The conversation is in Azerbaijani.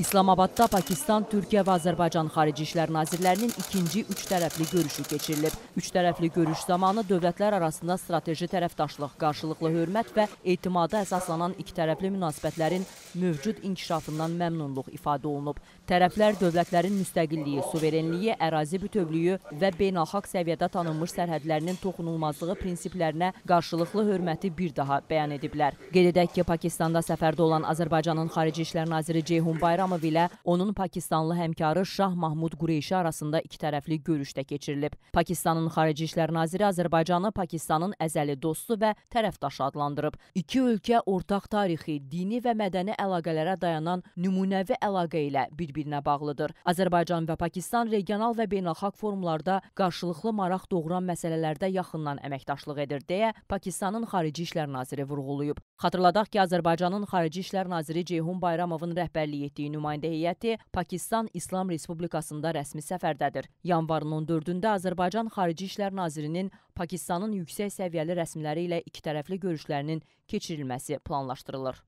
İslamabadda Pakistan, Türkiyə və Azərbaycan Xarici İşlər Nazirlərinin ikinci üç tərəfli görüşü keçirilib. Üç tərəfli görüş zamanı dövlətlər arasında strateji tərəfdaşlıq, qarşılıqlı hörmət və etimada əsaslanan ikitərəfli münasibətlərin mövcud inkişafından məmnunluq ifadə olunub. Tərəflər dövlətlərin müstəqilliyi, suverenliyi, ərazi bütövlüyü və beynəlxalq səviyyədə tanınmış sərhədlərinin toxunulmazlığı prinsiplərinə qarşılıqlı hörməti bir daha bəyan ediblər. Qeyd edək ki, Pakistanda səfərdə olan Azərbaycanın Xarici İşlər Naziri Ceyhun Bayram bayramı ilə onun Pakistanlı həmkarı Şah Mahmud Qureyşi arasında ikitərəfli görüşdə keçirilib. Pakistanın Xarici İşlər Naziri Azərbaycanı Pakistanın əzəli dostu və tərəfdaşı adlandırıb. İki ölkə ortaq tarixi, dini və mədəni əlaqələrə dayanan nümunəvi əlaqə ilə bir-birinə bağlıdır. Azərbaycan və Pakistan regional və beynəlxalq forumlarda qarşılıqlı maraq doğuran məsələlərdə yaxından əməkdaşlıq edir deyə Pakistanın Xarici İşlər Naziri vurğulayıb. Xatırladaq ki, Azərbaycanın Xarici İşlər Naziri Ceyhun Bayramovun rəhbərliyi etdiyi nümayəndə heyəti Pakistan İslam Respublikasında rəsmi səfərdədir. Yanvarın 14-də Azərbaycan Xarici İşlər Nazirinin Pakistanın yüksək səviyyəli rəsmiləri ilə ikitərəfli görüşlərinin keçirilməsi planlaşdırılır.